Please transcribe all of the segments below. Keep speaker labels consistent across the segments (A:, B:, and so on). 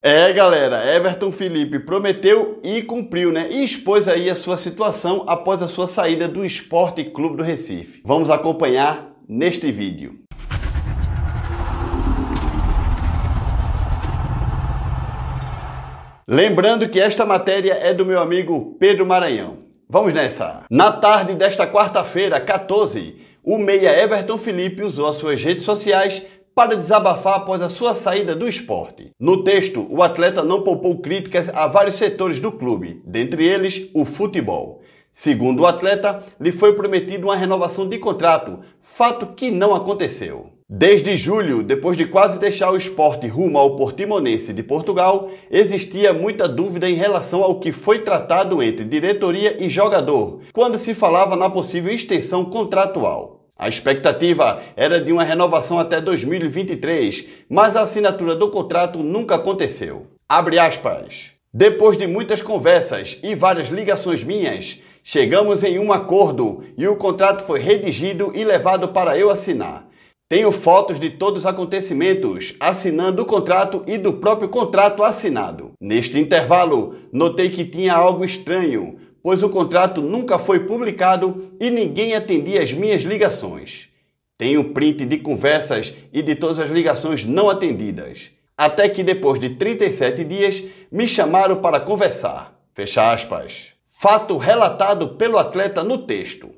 A: É, galera, Everton Felipe prometeu e cumpriu, né? E expôs aí a sua situação após a sua saída do Esporte Clube do Recife. Vamos acompanhar neste vídeo. Lembrando que esta matéria é do meu amigo Pedro Maranhão. Vamos nessa! Na tarde desta quarta-feira, 14, o meia Everton Felipe usou as suas redes sociais para desabafar após a sua saída do esporte. No texto, o atleta não poupou críticas a vários setores do clube, dentre eles o futebol. Segundo o atleta, lhe foi prometido uma renovação de contrato, fato que não aconteceu. Desde julho, depois de quase deixar o esporte rumo ao Portimonense de Portugal, existia muita dúvida em relação ao que foi tratado entre diretoria e jogador, quando se falava na possível extensão contratual. A expectativa era de uma renovação até 2023, mas a assinatura do contrato nunca aconteceu. Abre aspas. Depois de muitas conversas e várias ligações minhas, chegamos em um acordo e o contrato foi redigido e levado para eu assinar. Tenho fotos de todos os acontecimentos, assinando o contrato e do próprio contrato assinado. Neste intervalo, notei que tinha algo estranho, pois o contrato nunca foi publicado e ninguém atendia as minhas ligações. Tenho print de conversas e de todas as ligações não atendidas. Até que depois de 37 dias me chamaram para conversar. Fecha aspas. Fato relatado pelo atleta no texto.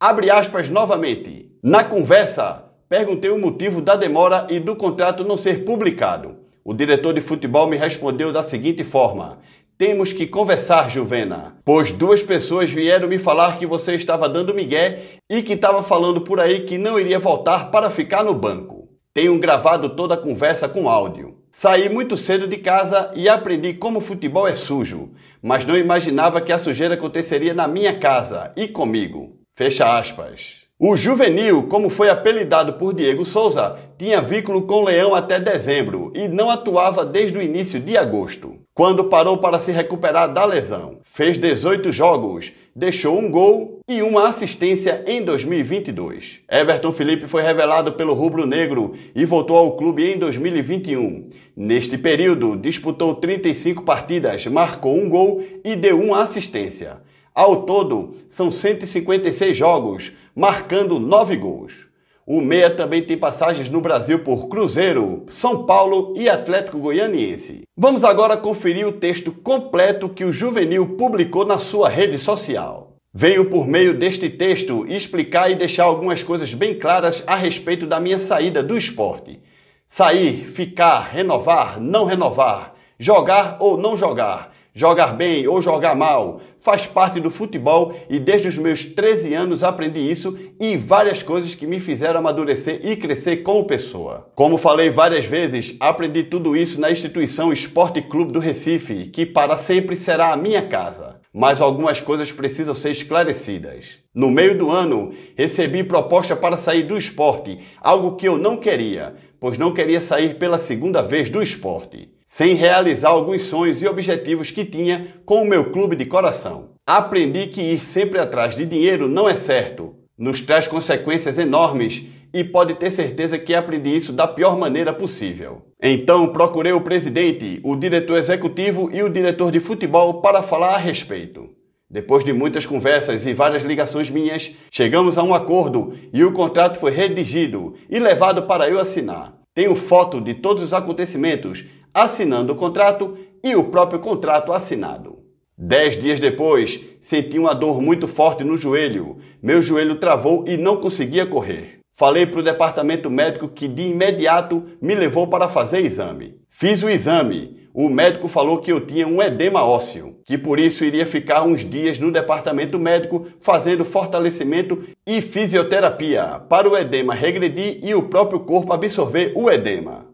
A: Abre aspas novamente. Na conversa, perguntei o motivo da demora e do contrato não ser publicado. O diretor de futebol me respondeu da seguinte forma: temos que conversar, Juvena, pois duas pessoas vieram me falar que você estava dando migué e que estava falando por aí que não iria voltar para ficar no banco. Tenho gravado toda a conversa com áudio. Saí muito cedo de casa e aprendi como futebol é sujo, mas não imaginava que a sujeira aconteceria na minha casa e comigo. Fecha aspas. O Juvenil, como foi apelidado por Diego Souza, tinha vínculo com o Leão até dezembro e não atuava desde o início de agosto quando parou para se recuperar da lesão. Fez 18 jogos, deixou um gol e uma assistência em 2022. Everton Felipe foi revelado pelo Rubro Negro e voltou ao clube em 2021. Neste período, disputou 35 partidas, marcou um gol e deu uma assistência. Ao todo, são 156 jogos, marcando 9 gols. O Meia também tem passagens no Brasil por Cruzeiro, São Paulo e Atlético Goianiense. Vamos agora conferir o texto completo que o Juvenil publicou na sua rede social. Venho por meio deste texto explicar e deixar algumas coisas bem claras a respeito da minha saída do esporte. Sair, ficar, renovar, não renovar, jogar ou não jogar Jogar bem ou jogar mal faz parte do futebol e desde os meus 13 anos aprendi isso e várias coisas que me fizeram amadurecer e crescer como pessoa. Como falei várias vezes, aprendi tudo isso na instituição Esporte Clube do Recife, que para sempre será a minha casa. Mas algumas coisas precisam ser esclarecidas. No meio do ano, recebi proposta para sair do esporte, algo que eu não queria, pois não queria sair pela segunda vez do esporte sem realizar alguns sonhos e objetivos que tinha com o meu clube de coração. Aprendi que ir sempre atrás de dinheiro não é certo, nos traz consequências enormes e pode ter certeza que aprendi isso da pior maneira possível. Então procurei o presidente, o diretor executivo e o diretor de futebol para falar a respeito. Depois de muitas conversas e várias ligações minhas, chegamos a um acordo e o contrato foi redigido e levado para eu assinar. Tenho foto de todos os acontecimentos assinando o contrato e o próprio contrato assinado. Dez dias depois, senti uma dor muito forte no joelho. Meu joelho travou e não conseguia correr. Falei para o departamento médico que de imediato me levou para fazer exame. Fiz o exame. O médico falou que eu tinha um edema ósseo, que por isso iria ficar uns dias no departamento médico fazendo fortalecimento e fisioterapia para o edema regredir e o próprio corpo absorver o edema.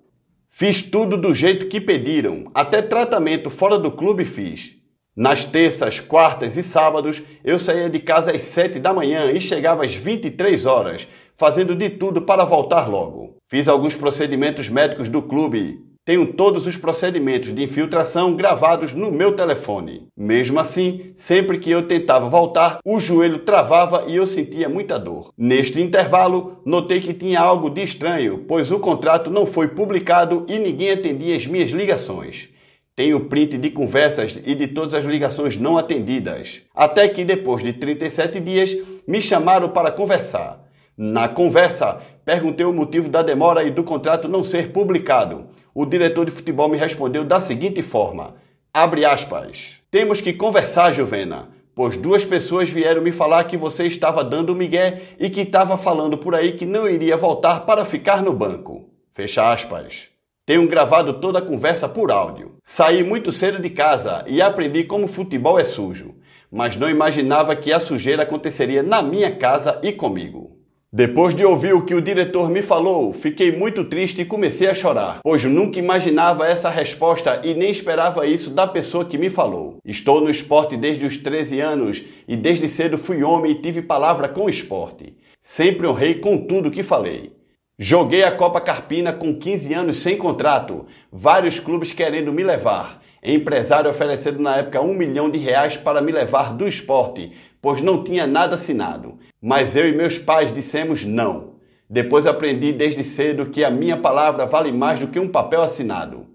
A: Fiz tudo do jeito que pediram, até tratamento fora do clube fiz. Nas terças, quartas e sábados, eu saía de casa às 7 da manhã e chegava às 23 horas, fazendo de tudo para voltar logo. Fiz alguns procedimentos médicos do clube, tenho todos os procedimentos de infiltração gravados no meu telefone. Mesmo assim, sempre que eu tentava voltar, o joelho travava e eu sentia muita dor. Neste intervalo, notei que tinha algo de estranho, pois o contrato não foi publicado e ninguém atendia as minhas ligações. Tenho print de conversas e de todas as ligações não atendidas. Até que depois de 37 dias, me chamaram para conversar. Na conversa, perguntei o motivo da demora e do contrato não ser publicado o diretor de futebol me respondeu da seguinte forma: abre aspas. Temos que conversar, Juvena, pois duas pessoas vieram me falar que você estava dando migué e que estava falando por aí que não iria voltar para ficar no banco. Fecha aspas. Tenho gravado toda a conversa por áudio. Saí muito cedo de casa e aprendi como futebol é sujo, mas não imaginava que a sujeira aconteceria na minha casa e comigo. Depois de ouvir o que o diretor me falou, fiquei muito triste e comecei a chorar, pois nunca imaginava essa resposta e nem esperava isso da pessoa que me falou. Estou no esporte desde os 13 anos e desde cedo fui homem e tive palavra com o esporte. Sempre honrei com tudo que falei. Joguei a Copa Carpina com 15 anos sem contrato, vários clubes querendo me levar. Empresário oferecendo na época um milhão de reais para me levar do esporte, pois não tinha nada assinado. Mas eu e meus pais dissemos não. Depois aprendi desde cedo que a minha palavra vale mais do que um papel assinado.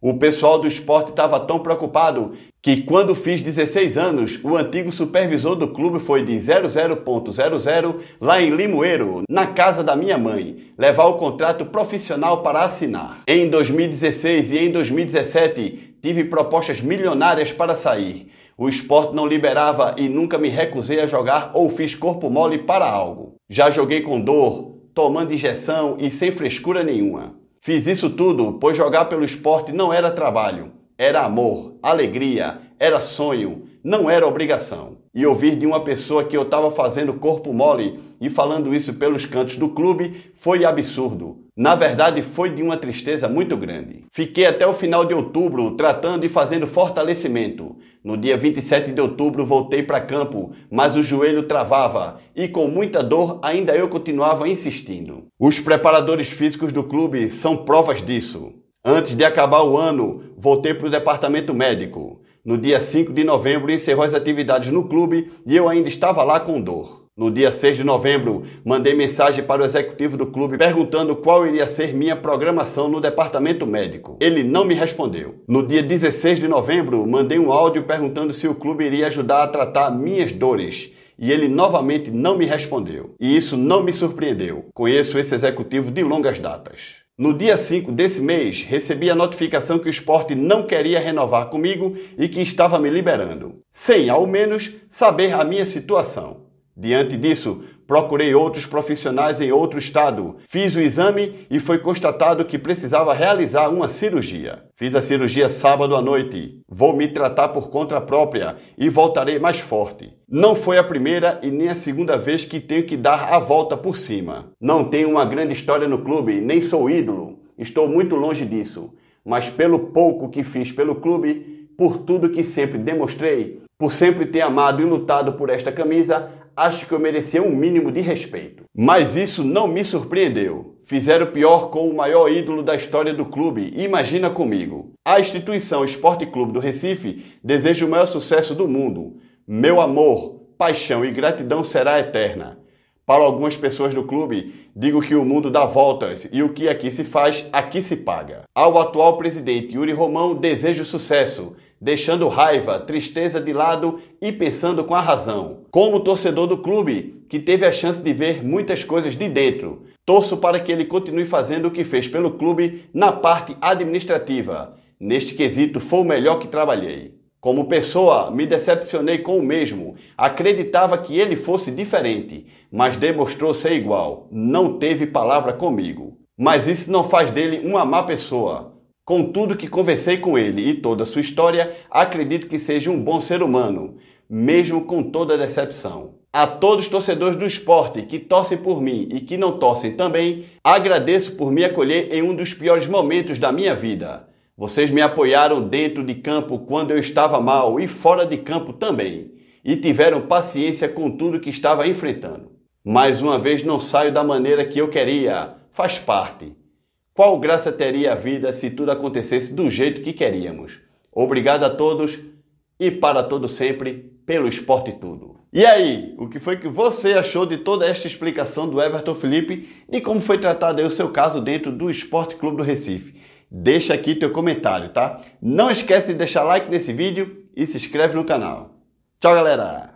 A: O pessoal do esporte estava tão preocupado que, quando fiz 16 anos, o antigo supervisor do clube foi de 00.00 lá em Limoeiro, na casa da minha mãe, levar o contrato profissional para assinar. Em 2016 e em 2017, tive propostas milionárias para sair o esporte não liberava e nunca me recusei a jogar ou fiz corpo mole para algo. Já joguei com dor, tomando injeção e sem frescura nenhuma. Fiz isso tudo, pois jogar pelo esporte não era trabalho, era amor, alegria, era sonho, não era obrigação. E ouvir de uma pessoa que eu estava fazendo corpo mole e falando isso pelos cantos do clube foi absurdo. Na verdade, foi de uma tristeza muito grande. Fiquei até o final de outubro tratando e fazendo fortalecimento. No dia 27 de outubro voltei para campo, mas o joelho travava e com muita dor ainda eu continuava insistindo. Os preparadores físicos do clube são provas disso. Antes de acabar o ano, voltei para o departamento médico. No dia 5 de novembro, encerrou as atividades no clube e eu ainda estava lá com dor. No dia 6 de novembro, mandei mensagem para o executivo do clube perguntando qual iria ser minha programação no departamento médico. Ele não me respondeu. No dia 16 de novembro, mandei um áudio perguntando se o clube iria ajudar a tratar minhas dores e ele novamente não me respondeu. E isso não me surpreendeu. Conheço esse executivo de longas datas. No dia 5 desse mês, recebi a notificação que o esporte não queria renovar comigo e que estava me liberando, sem, ao menos, saber a minha situação. Diante disso, Procurei outros profissionais em outro estado. Fiz o exame e foi constatado que precisava realizar uma cirurgia. Fiz a cirurgia sábado à noite. Vou me tratar por conta própria e voltarei mais forte. Não foi a primeira e nem a segunda vez que tenho que dar a volta por cima. Não tenho uma grande história no clube, nem sou ídolo. Estou muito longe disso. Mas pelo pouco que fiz pelo clube, por tudo que sempre demonstrei, por sempre ter amado e lutado por esta camisa, acho que eu merecia um mínimo de respeito. Mas isso não me surpreendeu. Fizeram pior com o maior ídolo da história do clube, imagina comigo. A instituição Esporte Clube do Recife deseja o maior sucesso do mundo. Meu amor, paixão e gratidão será eterna. Para algumas pessoas do clube, digo que o mundo dá voltas e o que aqui se faz, aqui se paga. Ao atual presidente Yuri Romão, desejo sucesso, deixando raiva, tristeza de lado e pensando com a razão. Como torcedor do clube, que teve a chance de ver muitas coisas de dentro, torço para que ele continue fazendo o que fez pelo clube na parte administrativa. Neste quesito, foi o melhor que trabalhei. Como pessoa, me decepcionei com o mesmo. Acreditava que ele fosse diferente, mas demonstrou ser igual. Não teve palavra comigo. Mas isso não faz dele uma má pessoa. Com tudo que conversei com ele e toda a sua história, acredito que seja um bom ser humano, mesmo com toda a decepção. A todos os torcedores do esporte que torcem por mim e que não torcem também, agradeço por me acolher em um dos piores momentos da minha vida. Vocês me apoiaram dentro de campo quando eu estava mal e fora de campo também, e tiveram paciência com tudo que estava enfrentando. Mais uma vez não saio da maneira que eu queria, faz parte. Qual graça teria a vida se tudo acontecesse do jeito que queríamos? Obrigado a todos e para todo sempre pelo esporte tudo. E aí, o que foi que você achou de toda esta explicação do Everton Felipe e como foi tratado o seu caso dentro do Esporte Clube do Recife? deixa aqui teu comentário, tá? Não esquece de deixar like nesse vídeo e se inscreve no canal. Tchau, galera!